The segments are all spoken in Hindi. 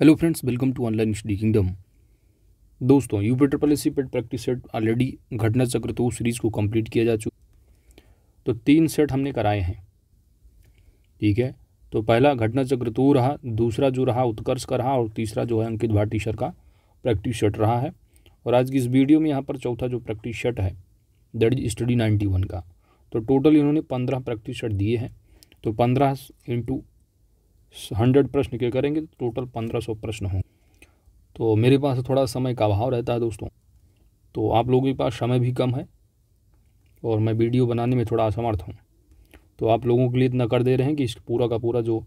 hello friends welcome to online study kingdom दोस्तों यू यूपीटर पॉलिसी पेट प्रैक्टिस सेट ऑलरेडी घटना चक्र तो सीरीज़ को कंप्लीट किया जा चुका तो तीन सेट हमने कराए हैं ठीक है तो पहला घटना चक्र तो रहा दूसरा जो रहा उत्कर्ष का रहा और तीसरा जो है अंकित भाटी सर का प्रैक्टिस सेट रहा है और आज की इस वीडियो में यहाँ पर चौथा जो प्रैक्टिस सेट है that is study ninety one का तो टोटल इन्होंने पंद्रह प्रैक्टिस सेट दिए हैं तो पंद्रह इंटू हंड्रेड प्रश्न के करेंगे तो टोटल पंद्रह सौ प्रश्न हों तो मेरे पास थोड़ा समय का अभाव रहता है दोस्तों तो आप लोगों के पास समय भी कम है और मैं वीडियो बनाने में थोड़ा असमर्थ हूँ तो आप लोगों के लिए इतना कर दे रहे हैं कि इस पूरा का पूरा जो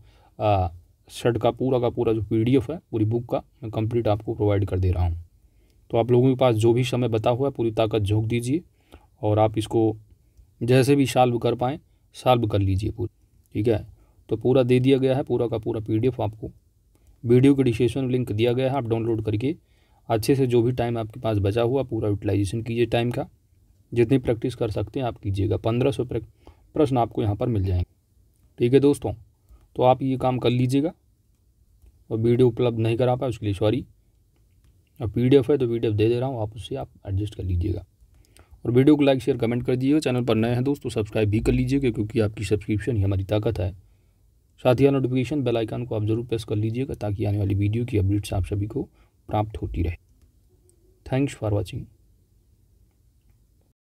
शर्ट का पूरा का पूरा जो पी है पूरी बुक का मैं कंप्लीट आपको प्रोवाइड कर दे रहा हूँ तो आप लोगों के पास जो भी समय बता हुआ है पूरी ताकत झोंक दीजिए और आप इसको जैसे भी सॉल्व कर पाएँ सॉल्व कर लीजिए पूरी ठीक है तो पूरा दे दिया गया है पूरा का पूरा पीडीएफ आपको वीडियो के डिस्क्रिप्शन लिंक दिया गया है आप डाउनलोड करके अच्छे से जो भी टाइम आपके पास बचा हुआ पूरा यूटिलाइजेशन कीजिए टाइम का जितनी प्रैक्टिस कर सकते हैं आप कीजिएगा पंद्रह सौ प्रश्न आपको यहाँ पर मिल जाएंगे ठीक है दोस्तों तो आप ये काम कर लीजिएगा और वीडियो उपलब्ध नहीं करा पाए उसके लिए सॉरी और पी है तो पी दे दे रहा हूँ आप उससे आप एडजस्ट कर लीजिएगा और वीडियो को लाइक शेयर कमेंट कर दीजिएगा चैनल पर नए हैं दोस्तों सब्सक्राइब भी कर लीजिएगा क्योंकि आपकी सब्सक्रिप्शन ही हमारी ताकत है साथ ही नोटिफिकेशन बेल आइकन को आप ज़रूर प्रेस कर लीजिएगा ताकि आने वाली वीडियो की अपडेट्स आप सभी को प्राप्त होती रहे थैंक्स फॉर वॉचिंग